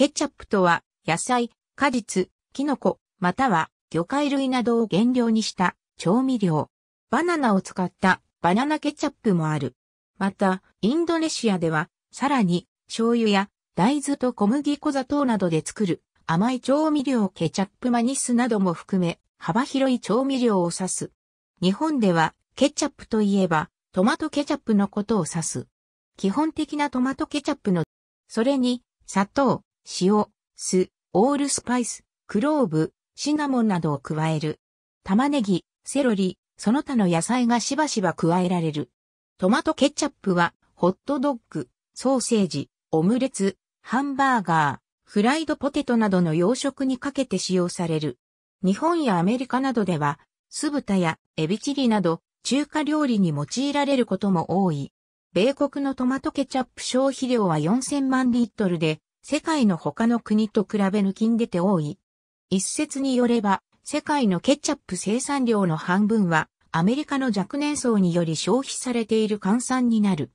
ケチャップとは、野菜、果実、キノコ、または魚介類などを原料にした調味料。バナナを使ったバナナケチャップもある。また、インドネシアでは、さらに醤油や大豆と小麦粉砂糖などで作る甘い調味料ケチャップマニスなども含め、幅広い調味料を指す。日本では、ケチャップといえば、トマトケチャップのことを指す。基本的なトマトケチャップの、それに、砂糖、塩、酢、オールスパイス、クローブ、シナモンなどを加える。玉ねぎ、セロリ、その他の野菜がしばしば加えられる。トマトケチャップは、ホットドッグ、ソーセージ、オムレツ、ハンバーガー、フライドポテトなどの洋食にかけて使用される。日本やアメリカなどでは、酢豚やエビチリなど中華料理に用いられることも多い。米国のトマトケチャップ消費量は4000万リットルで、世界の他の国と比べ抜きんでて多い。一説によれば、世界のケチャップ生産量の半分は、アメリカの若年層により消費されている換算になる。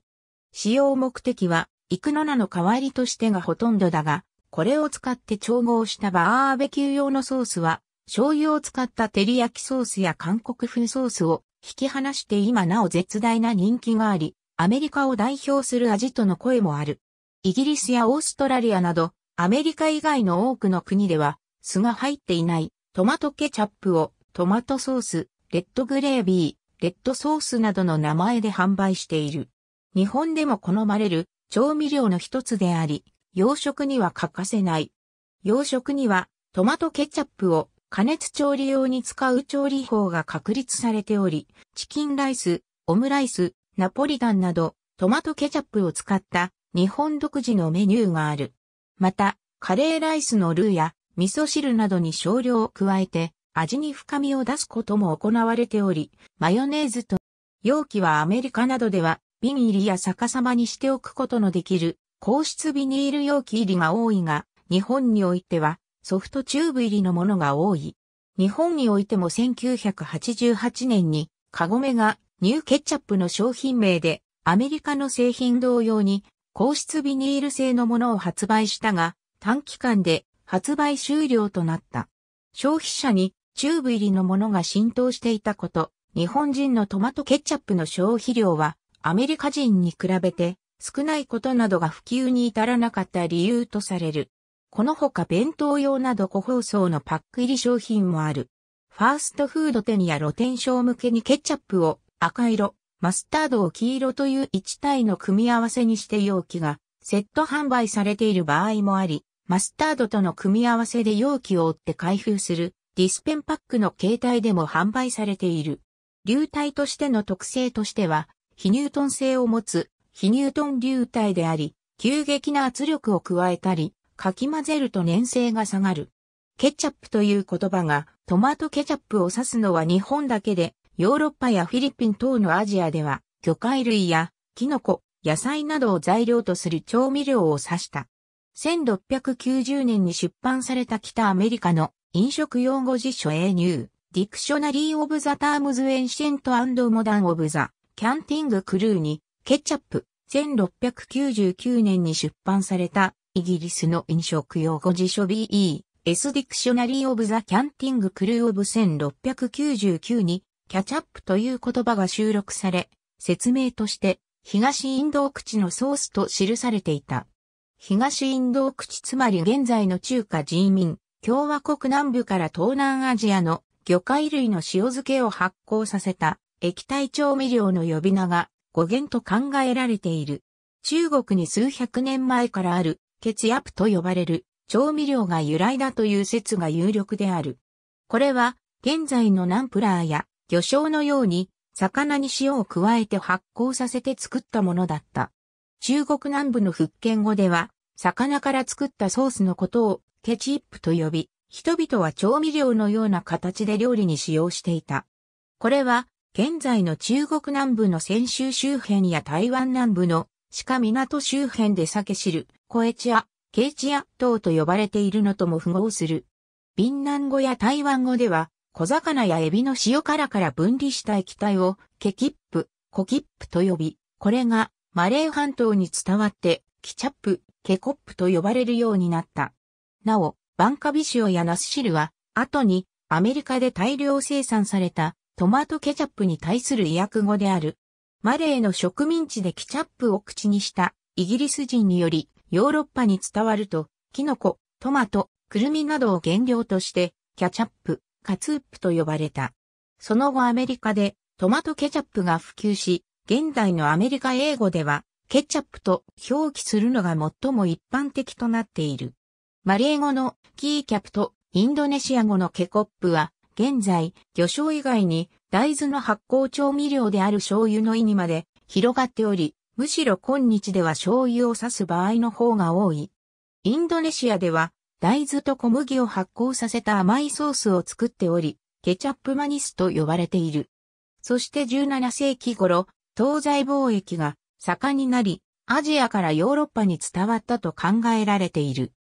使用目的は、イクノナの代わりとしてがほとんどだが、これを使って調合したバーベキュー用のソースは、醤油を使った照り焼きソースや韓国風ソースを引き離して今なお絶大な人気があり、アメリカを代表する味との声もある。イギリスやオーストラリアなど、アメリカ以外の多くの国では、酢が入っていないトマトケチャップをトマトソース、レッドグレービー、レッドソースなどの名前で販売している。日本でも好まれる調味料の一つであり、洋食には欠かせない。洋食にはトマトケチャップを加熱調理用に使う調理法が確立されており、チキンライス、オムライス、ナポリタンなどトマトケチャップを使った日本独自のメニューがある。また、カレーライスのルーや味噌汁などに少量を加えて味に深みを出すことも行われており、マヨネーズと容器はアメリカなどでは瓶入りや逆さまにしておくことのできる硬質ビニール容器入りが多いが、日本においてはソフトチューブ入りのものが多い。日本においても1988年にカゴメがニューケチャップの商品名でアメリカの製品同様に硬質ビニール製のものを発売したが、短期間で発売終了となった。消費者にチューブ入りのものが浸透していたこと、日本人のトマトケチャップの消費量はアメリカ人に比べて少ないことなどが普及に至らなかった理由とされる。このほか弁当用など個包装のパック入り商品もある。ファーストフード店や露天商向けにケチャップを赤色、マスタードを黄色という1体の組み合わせにして容器がセット販売されている場合もあり、マスタードとの組み合わせで容器を折って開封するディスペンパックの形態でも販売されている。流体としての特性としては、非ニュートン性を持つ非ニュートン流体であり、急激な圧力を加えたり、かき混ぜると粘性が下がる。ケチャップという言葉がトマトケチャップを指すのは日本だけで、ヨーロッパやフィリピン等のアジアでは、魚介類や、キノコ、野菜などを材料とする調味料を指した。1690年に出版された北アメリカの飲食用語辞書英入、ディクショナリー・オブ・ザ・タームズ・エンシェント・モダン・オブ・ザ・キャンティング・クルーに、ケチャップ、1699年に出版された、イギリスの飲食用語辞書 BE、S ディクショナリー・オブ・ザ・キャンティング・クルー・オブ1699にキャチャップという言葉が収録され、説明として東インド口のソースと記されていた。東インド口つまり現在の中華人民共和国南部から東南アジアの魚介類の塩漬けを発酵させた液体調味料の呼び名が語源と考えられている。中国に数百年前からあるケツヤプと呼ばれる調味料が由来だという説が有力である。これは現在のナンプラーや魚醤のように、魚に塩を加えて発酵させて作ったものだった。中国南部の福建語では、魚から作ったソースのことをケチップと呼び、人々は調味料のような形で料理に使用していた。これは、現在の中国南部の泉州周辺や台湾南部の鹿港周辺で酒汁、コエチア、ケイチア等と呼ばれているのとも符合する。ビン南語や台湾語では、小魚やエビの塩辛から分離した液体をケキップ、コキップと呼び、これがマレー半島に伝わってキチャップ、ケコップと呼ばれるようになった。なお、バンカビ塩やナス汁は後にアメリカで大量生産されたトマトケチャップに対する医訳語である。マレーの植民地でケチャップを口にしたイギリス人によりヨーロッパに伝わると、キノコ、トマト、クルミなどを原料として、キャチャップ、カツープと呼ばれた。その後アメリカでトマトケチャップが普及し、現代のアメリカ英語ではケチャップと表記するのが最も一般的となっている。マレー語のキーキャプとインドネシア語のケコップは現在魚醤以外に大豆の発酵調味料である醤油の意にまで広がっており、むしろ今日では醤油を指す場合の方が多い。インドネシアでは大豆と小麦を発酵させた甘いソースを作っており、ケチャップマニスと呼ばれている。そして17世紀頃、東西貿易が盛んになり、アジアからヨーロッパに伝わったと考えられている。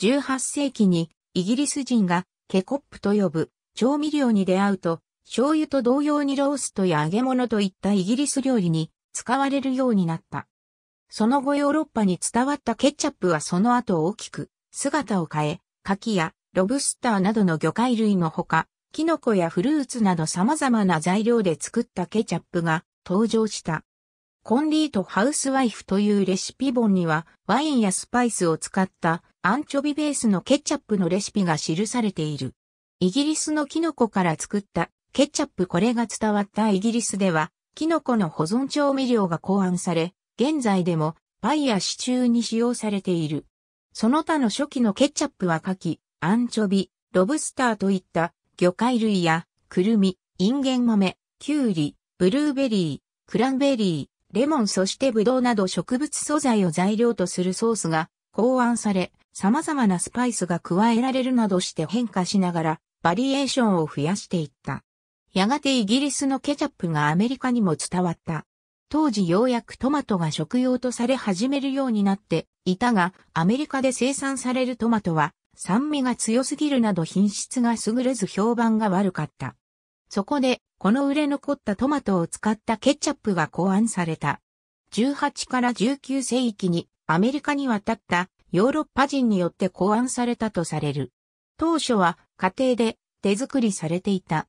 18世紀にイギリス人がケコップと呼ぶ調味料に出会うと、醤油と同様にローストや揚げ物といったイギリス料理に使われるようになった。その後ヨーロッパに伝わったケチャップはその後大きく姿を変え、牡蠣やロブスターなどの魚介類のほか、キノコやフルーツなど様々な材料で作ったケチャップが登場した。コンリートハウスワイフというレシピ本には、ワインやスパイスを使ったアンチョビベースのケチャップのレシピが記されている。イギリスのキノコから作ったケチャップこれが伝わったイギリスでは、キノコの保存調味料が考案され、現在でもパイやシチューに使用されている。その他の初期のケチャップは牡蠣、アンチョビ、ロブスターといった魚介類や、くるみ、インゲン豆、キュウリ、ブルーベリー、クランベリー、レモンそしてブドウなど植物素材を材料とするソースが考案され、様々なスパイスが加えられるなどして変化しながら、バリエーションを増やしていった。やがてイギリスのケチャップがアメリカにも伝わった。当時ようやくトマトが食用とされ始めるようになっていたが、アメリカで生産されるトマトは酸味が強すぎるなど品質が優れず評判が悪かった。そこで、この売れ残ったトマトを使ったケチャップが考案された。18から19世紀にアメリカに渡ったヨーロッパ人によって考案されたとされる。当初は家庭で手作りされていた。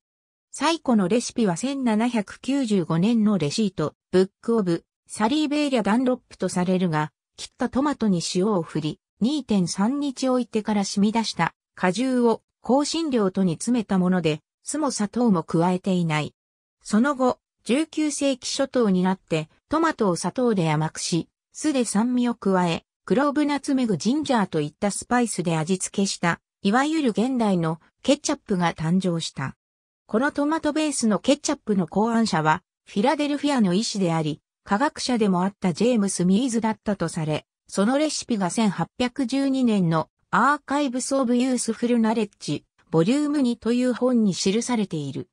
最古のレシピは1795年のレシート、ブックオブ、サリーベーリャダンロップとされるが、切ったトマトに塩を振り、2.3日置いてから染み出した果汁を香辛料と煮詰めたもので、酢も砂糖も加えていない。その後、19世紀初頭になって、トマトを砂糖で甘くし、酢で酸味を加え、クローブナツメグジンジャーといったスパイスで味付けした、いわゆる現代のケチャップが誕生した。このトマトベースのケチャップの考案者は、フィラデルフィアの医師であり、科学者でもあったジェームス・ミーズだったとされ、そのレシピが1812年のアーカイブス・オブ・ユースフル・ナレッジ、ボリューム2という本に記されている。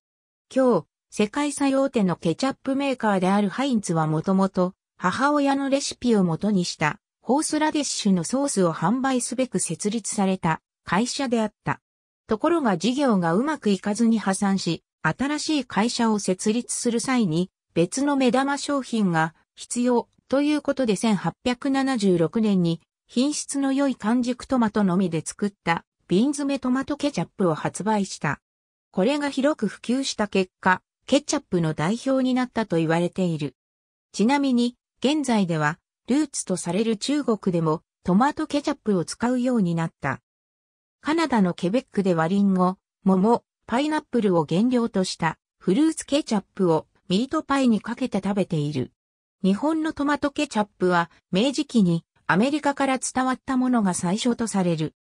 今日、世界最大手のケチャップメーカーであるハインツはもともと、母親のレシピを元にした、ホースラディッシュのソースを販売すべく設立された会社であった。ところが事業がうまくいかずに破産し、新しい会社を設立する際に別の目玉商品が必要ということで1876年に品質の良い完熟トマトのみで作った瓶詰めトマトケチャップを発売した。これが広く普及した結果、ケチャップの代表になったと言われている。ちなみに、現在では、ルーツとされる中国でもトマトケチャップを使うようになった。カナダのケベックではリンゴ、桃、パイナップルを原料としたフルーツケチャップをミートパイにかけて食べている。日本のトマトケチャップは明治期にアメリカから伝わったものが最初とされる。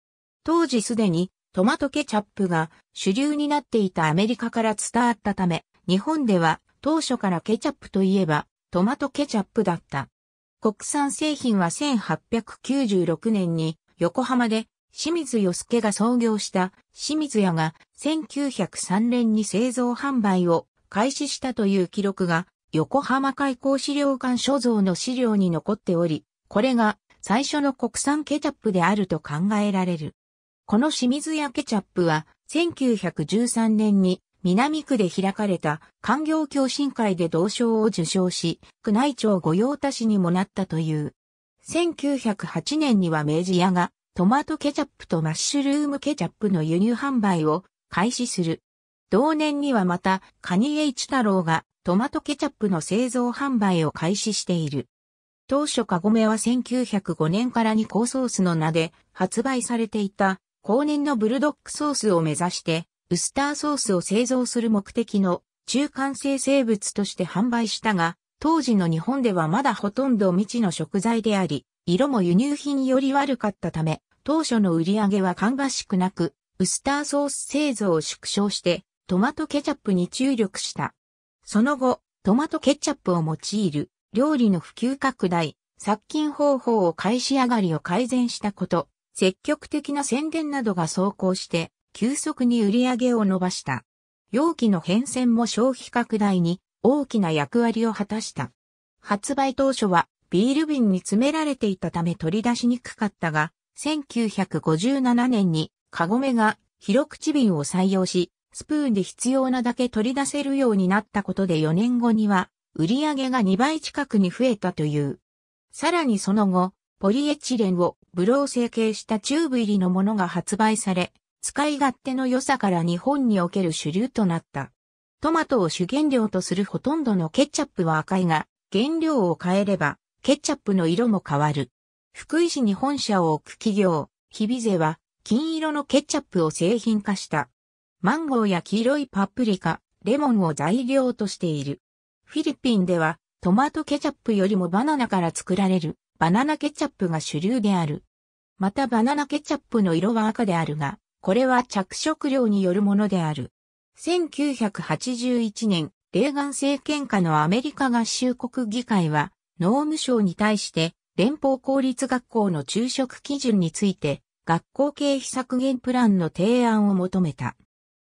当時すでにトマトケチャップが主流になっていたアメリカから伝わったため、日本では当初からケチャップといえばトマトケチャップだった。国産製品は1896年に横浜で清水洋介が創業した清水屋が1903年に製造販売を開始したという記録が横浜開港資料館所蔵の資料に残っており、これが最初の国産ケチャップであると考えられる。この清水屋ケチャップは1913年に南区で開かれた官業共進会で同賞を受賞し、宮内庁御用達にもなったという。1908年には明治屋がトマトケチャップとマッシュルームケチャップの輸入販売を開始する。同年にはまた、カニエイチ太郎がトマトケチャップの製造販売を開始している。当初カゴメは1905年からコ高ソースの名で発売されていた後年のブルドックソースを目指してウスターソースを製造する目的の中間生生物として販売したが、当時の日本ではまだほとんど未知の食材であり、色も輸入品より悪かったため、当初の売り上げは芳しくなく、ウスターソース製造を縮小して、トマトケチャップに注力した。その後、トマトケチャップを用いる、料理の普及拡大、殺菌方法を返し上がりを改善したこと、積極的な宣伝などが走行して、急速に売り上げを伸ばした。容器の変遷も消費拡大に大きな役割を果たした。発売当初はビール瓶に詰められていたため取り出しにくかったが、1957年にカゴメが広口瓶を採用し、スプーンで必要なだけ取り出せるようになったことで4年後には、売り上げが2倍近くに増えたという。さらにその後、ポリエチレンをブロー成形したチューブ入りのものが発売され、使い勝手の良さから日本における主流となった。トマトを主原料とするほとんどのケチャップは赤いが、原料を変えればケチャップの色も変わる。福井市に本社を置く企業、ヒビゼは、金色のケチャップを製品化した。マンゴーや黄色いパプリカ、レモンを材料としている。フィリピンでは、トマトケチャップよりもバナナから作られる、バナナケチャップが主流である。またバナナケチャップの色は赤であるが、これは着色料によるものである。1981年、レーガン政権下のアメリカ合衆国議会は、農務省に対して連邦公立学校の昼食基準について学校経費削減プランの提案を求めた。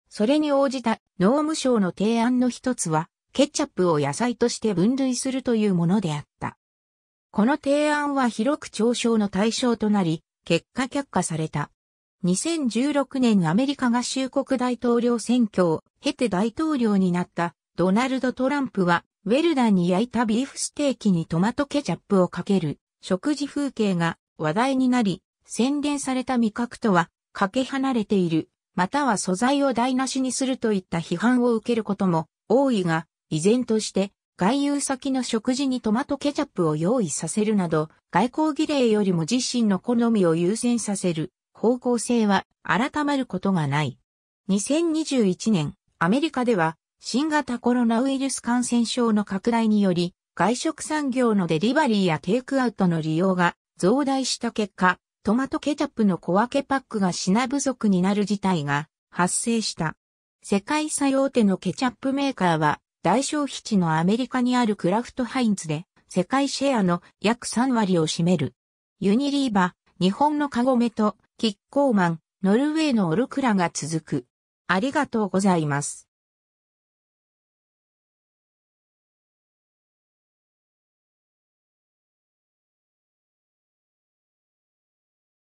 それに応じた農務省の提案の一つはケチャップを野菜として分類するというものであった。この提案は広く嘲笑の対象となり、結果却下された。2016年アメリカ合衆国大統領選挙を経て大統領になったドナルド・トランプはウェルダンに焼いたビーフステーキにトマトケチャップをかける食事風景が話題になり、洗練された味覚とはかけ離れている、または素材を台無しにするといった批判を受けることも多いが、依然として外遊先の食事にトマトケチャップを用意させるなど、外交儀礼よりも自身の好みを優先させる方向性は改まることがない。2021年、アメリカでは新型コロナウイルス感染症の拡大により、外食産業のデリバリーやテイクアウトの利用が増大した結果、トマトケチャップの小分けパックが品不足になる事態が発生した。世界最大手のケチャップメーカーは、大消費地のアメリカにあるクラフトハインズで、世界シェアの約3割を占める。ユニリーバ、日本のカゴメと、キッコーマン、ノルウェーのオルクラが続く。ありがとうございます。